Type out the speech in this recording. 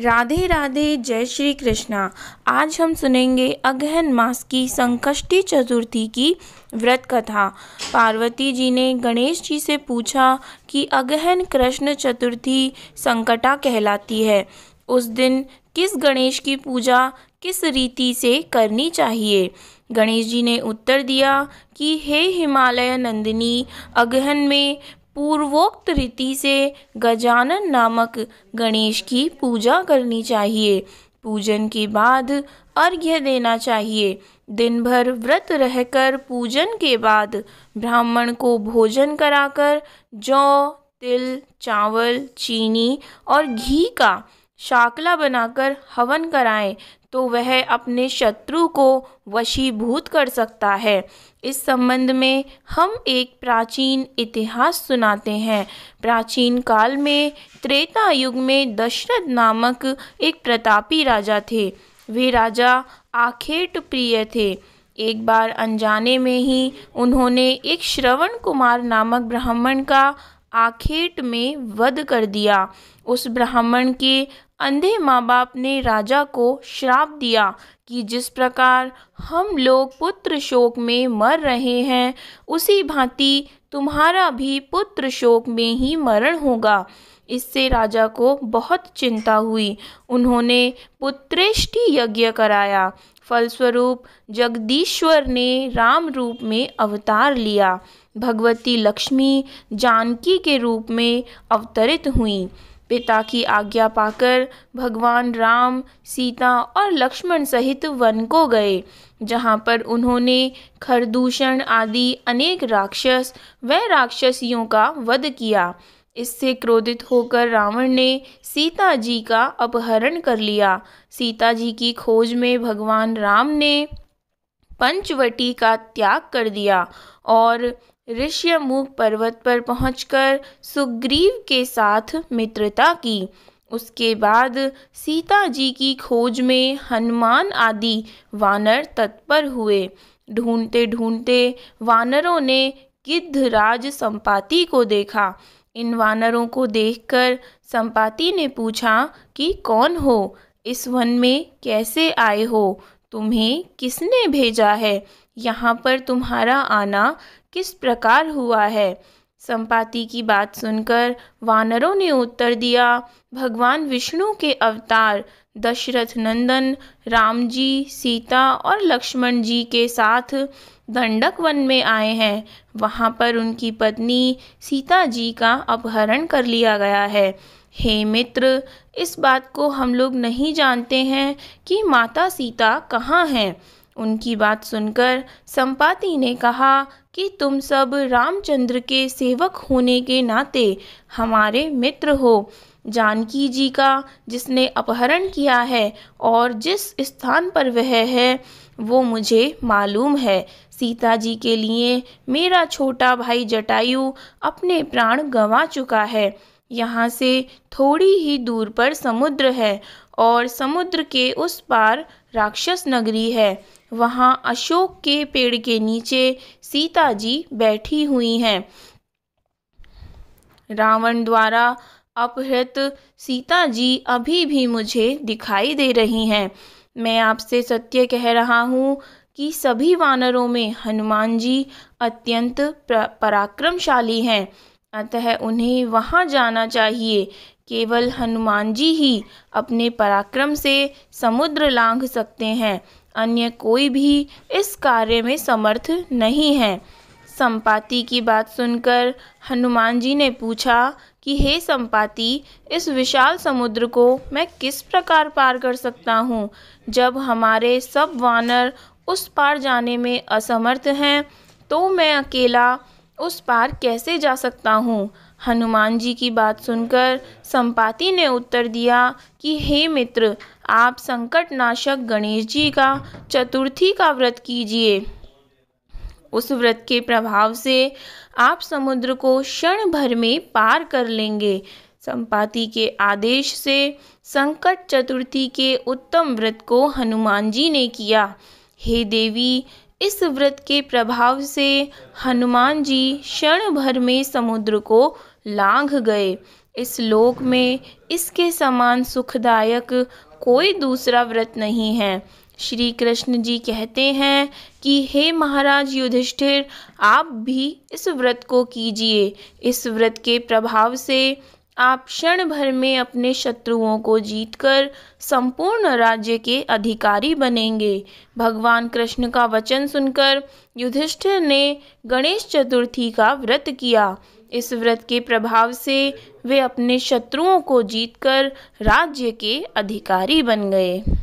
राधे राधे जय श्री कृष्णा आज हम सुनेंगे अगहन मास की संकष्टी चतुर्थी की व्रत कथा पार्वती जी ने गणेश जी से पूछा कि अगहन कृष्ण चतुर्थी संकटा कहलाती है उस दिन किस गणेश की पूजा किस रीति से करनी चाहिए गणेश जी ने उत्तर दिया कि हे हिमालय नंदिनी अगहन में पूर्वोक्त रीति से गजानन नामक गणेश की पूजा करनी चाहिए पूजन के बाद अर्घ्य देना चाहिए दिन भर व्रत रहकर पूजन के बाद ब्राह्मण को भोजन कराकर जौ तिल चावल चीनी और घी का शाकला बनाकर हवन कराएं तो वह अपने शत्रु को वशीभूत कर सकता है इस संबंध में हम एक प्राचीन इतिहास सुनाते हैं प्राचीन काल में त्रेता युग में दशरथ नामक एक प्रतापी राजा थे वे राजा आखेट प्रिय थे एक बार अनजाने में ही उन्होंने एक श्रवण कुमार नामक ब्राह्मण का आखेट में वध कर दिया उस ब्राह्मण के अंधे माँ बाप ने राजा को श्राप दिया कि जिस प्रकार हम लोग पुत्र शोक में मर रहे हैं उसी भांति तुम्हारा भी पुत्र शोक में ही मरण होगा इससे राजा को बहुत चिंता हुई उन्होंने पुत्रेष्टि यज्ञ कराया फलस्वरूप जगदीश्वर ने राम रूप में अवतार लिया भगवती लक्ष्मी जानकी के रूप में अवतरित हुई पिता की आज्ञा पाकर भगवान राम सीता और लक्ष्मण सहित वन को गए जहाँ पर उन्होंने खरदूषण आदि अनेक राक्षस व राक्षसियों का वध किया इससे क्रोधित होकर रावण ने सीता जी का अपहरण कर लिया सीता जी की खोज में भगवान राम ने पंचवटी का त्याग कर दिया और ऋष्यमुख पर्वत पर पहुंचकर सुग्रीव के साथ मित्रता की उसके बाद सीता जी की खोज में हनुमान आदि वानर तत्पर हुए ढूंढते ढूंढते वानरों ने गिद्धराज संपाति को देखा इन वानरों को देखकर संपाति ने पूछा कि कौन हो इस वन में कैसे आए हो तुम्हें किसने भेजा है यहाँ पर तुम्हारा आना किस प्रकार हुआ है संपाति की बात सुनकर वानरों ने उत्तर दिया भगवान विष्णु के अवतार दशरथ नंदन राम जी सीता और लक्ष्मण जी के साथ दंडक वन में आए हैं वहाँ पर उनकी पत्नी सीता जी का अपहरण कर लिया गया है हे मित्र इस बात को हम लोग नहीं जानते हैं कि माता सीता कहाँ हैं उनकी बात सुनकर संपाति ने कहा कि तुम सब रामचंद्र के सेवक होने के नाते हमारे मित्र हो जानकी जी का जिसने अपहरण किया है और जिस स्थान पर वह है वो मुझे मालूम है सीता जी के लिए मेरा छोटा भाई जटायु अपने प्राण गंवा चुका है यहाँ से थोड़ी ही दूर पर समुद्र है और समुद्र के उस पार राक्षस नगरी है वहाँ अशोक के पेड़ के नीचे सीता जी बैठी हुई हैं रावण द्वारा अपहृत सीता जी अभी भी मुझे दिखाई दे रही हैं मैं आपसे सत्य कह रहा हूँ कि सभी वानरों में हनुमान जी अत्यंत पराक्रमशाली हैं अतः उन्हें वहाँ जाना चाहिए केवल हनुमान जी ही अपने पराक्रम से समुद्र लांघ सकते हैं अन्य कोई भी इस कार्य में समर्थ नहीं है संपाति की बात सुनकर हनुमान जी ने पूछा कि हे संपाति इस विशाल समुद्र को मैं किस प्रकार पार कर सकता हूँ जब हमारे सब वानर उस पार जाने में असमर्थ हैं तो मैं अकेला उस पार कैसे जा सकता हूँ हनुमान जी की बात सुनकर संपाति ने उत्तर दिया कि हे मित्र आप संकट नाशक गणेश जी का चतुर्थी का व्रत कीजिए उस व्रत के प्रभाव से आप समुद्र को क्षण भर में पार कर लेंगे संपाति के आदेश से संकट चतुर्थी के उत्तम व्रत को हनुमान जी ने किया हे देवी इस व्रत के प्रभाव से हनुमान जी क्षण भर में समुद्र को लांघ गए इस लोक में इसके समान सुखदायक कोई दूसरा व्रत नहीं है श्री कृष्ण जी कहते हैं कि हे महाराज युधिष्ठिर आप भी इस व्रत को कीजिए इस व्रत के प्रभाव से आप क्षण भर में अपने शत्रुओं को जीतकर संपूर्ण राज्य के अधिकारी बनेंगे भगवान कृष्ण का वचन सुनकर युधिष्ठिर ने गणेश चतुर्थी का व्रत किया इस व्रत के प्रभाव से वे अपने शत्रुओं को जीतकर राज्य के अधिकारी बन गए